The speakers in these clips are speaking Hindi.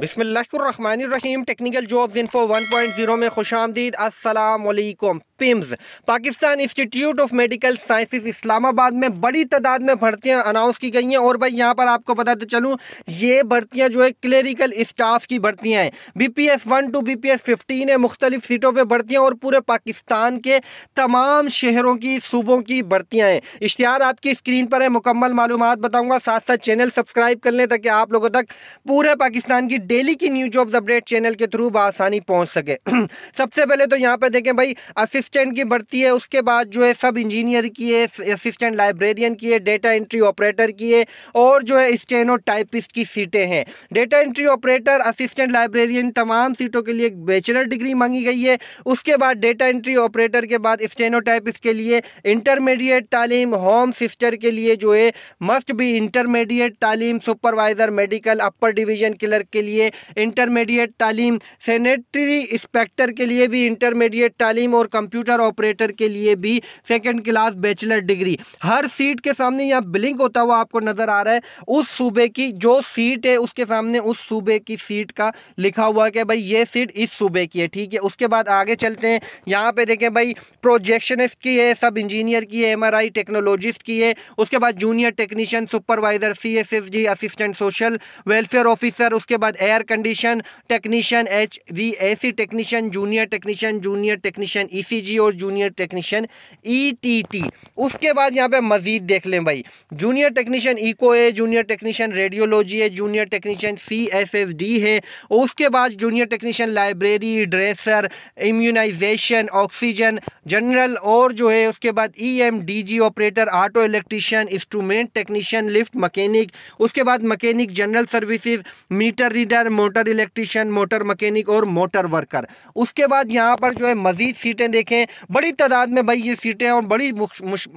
बिसमीम टेक्निकल जॉब इन्फो 1.0 में खुश आमदीद असलकुम PIMS Pakistan institute of medical sciences Islamabad में बड़ी तादाद में भर्तियां अनाउंस की गई हैं और भाई यहाँ पर आपको बताते चलूँ ये भर्तियां जो है क्लेरिकल स्टाफ की भर्तियां हैं B P S one two B P S fifteen है मुख्तलिफ सीटों पर भर्तियाँ और पूरे पाकिस्तान के तमाम शहरों की सूबों की भर्तियाँ हैं इश्तहार आपकी स्क्रीन पर है मुकम्मल मालूम बताऊँगा साथ साथ चैनल सब्सक्राइब कर लें ताकि आप लोगों तक पूरे पाकिस्तान की डेली की न्यूज जॉब्स अपडेट चैनल के थ्रू बसानी पहुंच सके सबसे पहले तो यहाँ पर देखें भाई असिस्टेंट की भर्ती है उसके बाद जो है सब इंजीनियर की है असिस्टेंट लाइब्रेरियन की है डेटा एंट्री ऑपरेटर की है और जो है स्टेनो टाइपिस्ट की सीटें हैं data entry operator assistant librarian तमाम सीटों के लिए बैचलर डिग्री मांगी गई है उसके बाद डेटा एंट्री ऑपरेटर के बाद स्टेनो टाइपिस्ट के लिए इंटरमीडिएट तालीम होम सिस्टर के लिए जो है मस्ट बी इंटरमीडिएट तालीम supervisor medical upper division clerk के लिए लिए इंटरमीडिएट तालीम सैनिटरी इंस्पेक्टर के लिए भी इंटरमीडिएट तालीम और कंप्यूटर ऑपरेटर के लिए भी सेकेंड क्लास बैचलर डिग्री हर सीट के सामने यहाँ ब्लिंक होता हुआ आपको नज़र आ रहा है उस सूबे की जो सीट है उसके सामने उस सूबे की सीट का लिखा हुआ है कि भाई ये सीट इस सूबे की है ठीक है उसके बाद आगे चलते हैं यहाँ पे देखें भाई प्रोजेक्शनिस्ट की है सब इंजीनियर की है एमआरआई टेक्नोलॉजिस्ट की है उसके बाद junior technician supervisor C S S G assistant social welfare officer उसके बाद air condition technician H V A C technician junior technician junior technician ECG और जूनियर टेक्नीशियन ईटीटी उसके बाद यहाँ पे मजीद देख लें भाई जूनियर टेक्नीशियन इको है जूनियर टेक्नीशियन रेडियोलॉजी है junior technician C S S D है उसके बाद junior technician library dresser immunization oxygen general और जो है उसके बाद E M D G operator auto electrician instrument technician lift mechanic उसके बाद mechanic general services meter reader carpenter motor electrician motor mechanic और मोटर वर्कर उसके बाद यहाँ पर जो है मज़ीद सीटें देखें बड़ी तादाद में भाई ये सीटें और बड़ी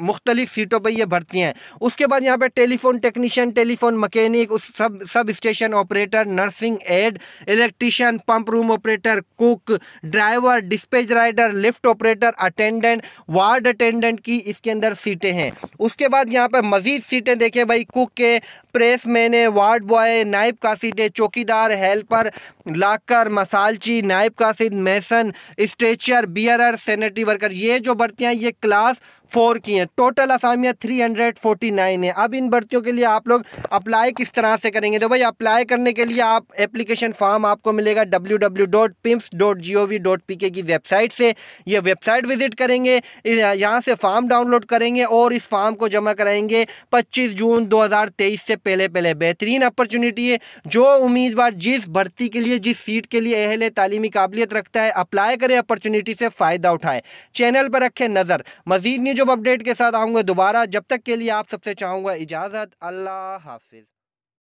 मुख्तलिफ सीटों पर यह भर्ती हैं उसके बाद यहाँ पर टेलीफोन टेक्नीशियन टेलीफोन मकैनिक उस सब sub station operator nursing aid electrician pump room operator cook driver dispatch rider lift operator attendant ward attendant की इसके अंदर सीटें हैं उसके बाद यहाँ पर मज़ीद सीटें देखें भाई कुक के प्रेस है वार्ड बॉय नायब कासिद चौकीदार हेल्पर लाकर मसालची नायब कासिद mason stretcher bearer sanitary worker ये जो बढ़तियाँ ये क्लास फोर की हैं टोटल असामियाँ थ्री हंड्रेड फोर्टी नाइन है अब इन भर्तियों के लिए आप लोग अप्लाई किस तरह से करेंगे तो भाई अप्लाई करने के लिए आप एप्लीकेशन फॉर्म आपको मिलेगा W W dot PIMS dot G O V dot P K की वेबसाइट से ये वेबसाइट विजिट करेंगे यहाँ से फॉर्म डाउनलोड करेंगे और इस फॉर्म को जमा कराएंगे पच्चीस जून दो हज़ार तेईस से पहले पहले बेहतरीन अपॉर्चुनिटी है जो उम्मीदवार जिस भर्ती के लिए जिस सीट के लिए अहल तालीमी काबिलियत रखता है अप्लाई करें अपॉर्चुनिटी से फ़ायदा उठाएँ चैनल पर रखें नज़र मजीद न्यूज जॉब अपडेट के साथ आऊँगा दोबारा जब तक के लिए आप सबसे चाहूँगा इजाज़त अल्लाह हाफिज़